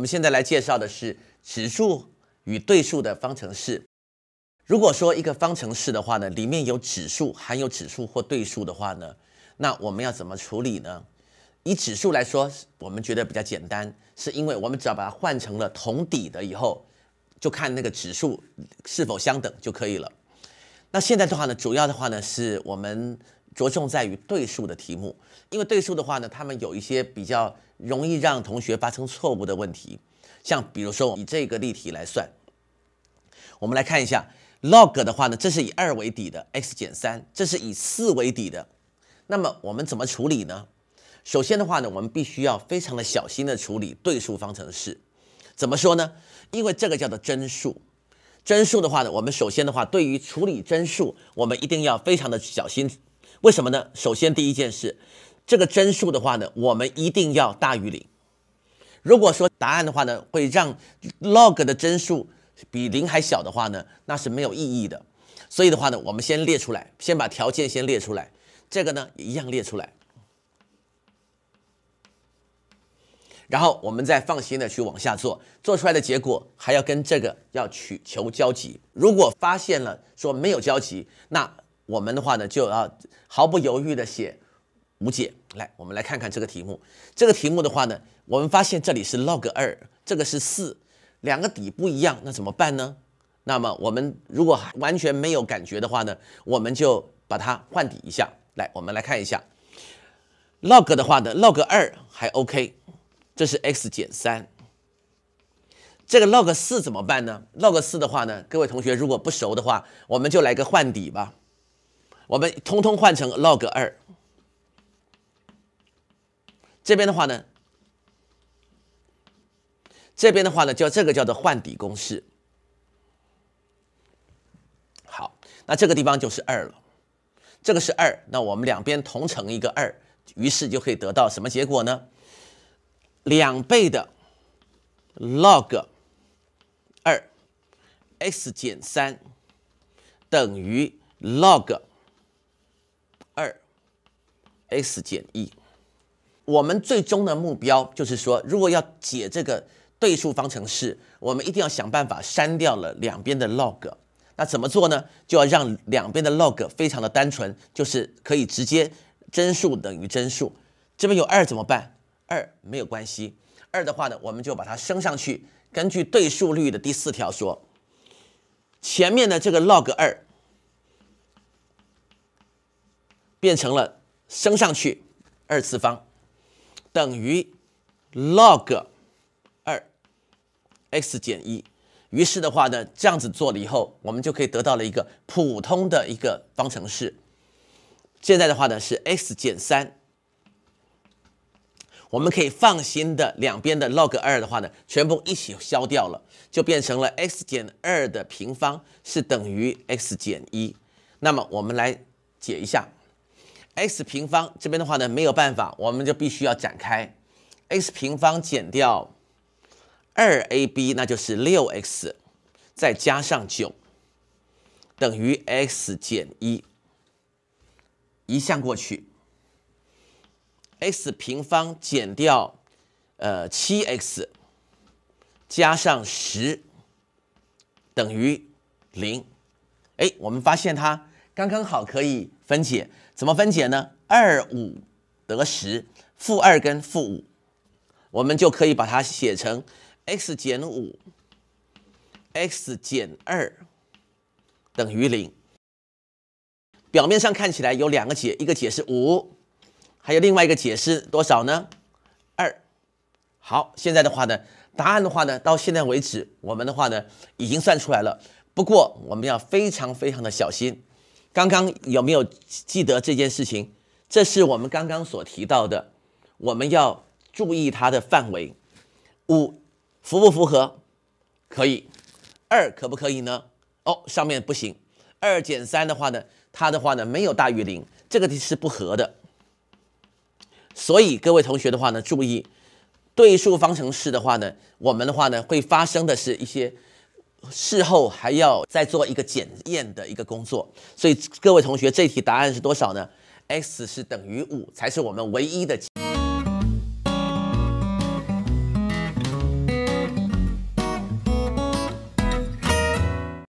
我们现在来介绍的是指数与对数的方程式。如果说一个方程式的话呢，里面有指数，含有指数或对数的话呢，那我们要怎么处理呢？以指数来说，我们觉得比较简单，是因为我们只要把它换成了同底的以后，就看那个指数是否相等就可以了。那现在的话呢，主要的话呢是我们。着重在于对数的题目，因为对数的话呢，他们有一些比较容易让同学发生错误的问题，像比如说以这个例题来算，我们来看一下 log 的话呢，这是以二为底的 x 减三，这是以四为底的，那么我们怎么处理呢？首先的话呢，我们必须要非常的小心的处理对数方程式，怎么说呢？因为这个叫做真数，真数的话呢，我们首先的话对于处理真数，我们一定要非常的小心。为什么呢？首先第一件事，这个帧数的话呢，我们一定要大于零。如果说答案的话呢，会让 log 的帧数比零还小的话呢，那是没有意义的。所以的话呢，我们先列出来，先把条件先列出来，这个呢一样列出来，然后我们再放心的去往下做，做出来的结果还要跟这个要取求交集。如果发现了说没有交集，那我们的话呢，就要毫不犹豫的写无解。来，我们来看看这个题目。这个题目的话呢，我们发现这里是 log 二，这个是四，两个底不一样，那怎么办呢？那么我们如果完全没有感觉的话呢，我们就把它换底一下。来，我们来看一下 log 的话呢，log 二还 OK，这是 x 减三。这个 log 四怎么办呢？log 四的话呢，各位同学如果不熟的话，我们就来个换底吧。我们通通换成 log 二，这边的话呢，这边的话呢，叫这个叫做换底公式。好，那这个地方就是二了，这个是二，那我们两边同乘一个二，于是就可以得到什么结果呢？两倍的 log 二 x 减三等于 log。二 s 减一，我们最终的目标就是说，如果要解这个对数方程式，我们一定要想办法删掉了两边的 log。那怎么做呢？就要让两边的 log 非常的单纯，就是可以直接真数等于真数。这边有二怎么办？二没有关系，二的话呢，我们就把它升上去。根据对数律的第四条说，前面的这个 log 二。变成了升上去二次方等于 log 二 x 减一，于是的话呢，这样子做了以后，我们就可以得到了一个普通的一个方程式。现在的话呢是 x 减三，我们可以放心的两边的 log 二的话呢，全部一起消掉了，就变成了 x 减二的平方是等于 x 减一，那么我们来解一下。x 平方这边的话呢，没有办法，我们就必须要展开。x 平方减掉二 ab，那就是六 x，再加上九，等于 x 减一。移项过去，x 平方减掉呃七 x 加上十等于零。哎，我们发现它。刚刚好可以分解，怎么分解呢？二五得十，负二跟负五，我们就可以把它写成 x 减五，x 减二等于零。表面上看起来有两个解，一个解是五，还有另外一个解是多少呢？二。好，现在的话呢，答案的话呢，到现在为止我们的话呢已经算出来了。不过我们要非常非常的小心。刚刚有没有记得这件事情？这是我们刚刚所提到的，我们要注意它的范围。五符不符合？可以。二可不可以呢？哦，上面不行。二减三的话呢，它的话呢没有大于零，这个题是不合的。所以各位同学的话呢，注意对数方程式的话呢，我们的话呢会发生的是一些。事后还要再做一个检验的一个工作，所以各位同学，这题答案是多少呢？x 是等于五才是我们唯一的。